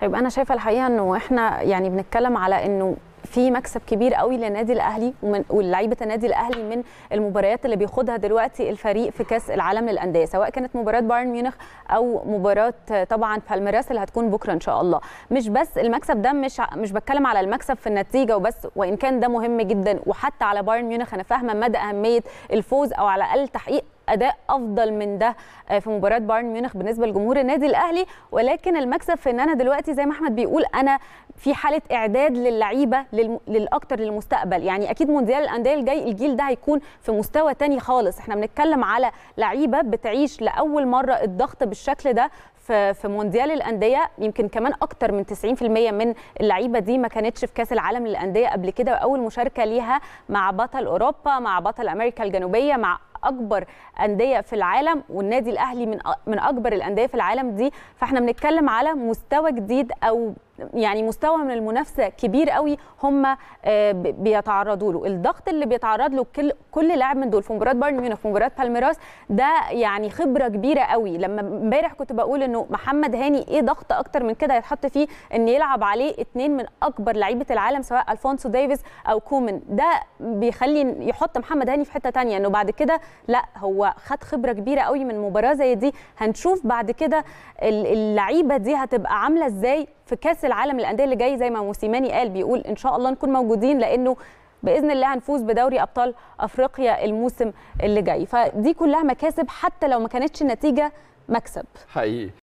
طيب انا شايفه الحقيقه انه احنا يعني بنتكلم على انه في مكسب كبير قوي للنادي الاهلي ولاعيبه ولعيبه النادي الاهلي من المباريات اللي بيخوضها دلوقتي الفريق في كاس العالم للانديه سواء كانت مباراه بايرن ميونخ او مباراه طبعا بالميراس اللي هتكون بكره ان شاء الله مش بس المكسب ده مش مش بتكلم على المكسب في النتيجه وبس وان كان ده مهم جدا وحتى على بايرن ميونخ انا فاهمه مدى اهميه الفوز او على الاقل تحقيق اداء افضل من ده آه، في مباراه بايرن ميونخ بالنسبه لجمهور النادي الاهلي ولكن المكسب في ان انا دلوقتي زي ما احمد بيقول انا في حاله اعداد للعيبه للاكثر للاكتر للمستقبل يعني اكيد مونديال الانديه الجاي الجيل ده هيكون في مستوى تاني خالص احنا بنتكلم على لعيبه بتعيش لاول مره الضغط بالشكل ده في في مونديال الانديه يمكن كمان اكتر من 90% من اللعيبه دي ما كانتش في كاس العالم للانديه قبل كده واول مشاركه ليها مع بطل اوروبا مع بطل امريكا الجنوبيه مع اكبر انديه في العالم والنادي الاهلي من من اكبر الانديه في العالم دي فاحنا بنتكلم على مستوى جديد او يعني مستوى من المنافسه كبير قوي هم آه، بيتعرضوا له الضغط اللي بيتعرض له كل كل لاعب من دول في مباراه بايرن ميونخ في مباراه بالميراس ده يعني خبره كبيره قوي لما امبارح كنت بقول انه محمد هاني ايه ضغط اكتر من كده هيتحط فيه ان يلعب عليه اثنين من اكبر لعيبه العالم سواء الفونسو ديفيز او كومن ده بيخلي يحط محمد هاني في حته ثانيه انه بعد كده لا هو خد خبره كبيره قوي من مباراه زي دي هنشوف بعد كده اللعيبه دي هتبقى عامله ازاي في كاس العالم الأندية اللي جاي زي ما موسيماني قال بيقول ان شاء الله نكون موجودين لانه باذن الله هنفوز بدوري ابطال افريقيا الموسم اللي جاي فدي كلها مكاسب حتى لو ما كانتش النتيجه مكسب حقيقي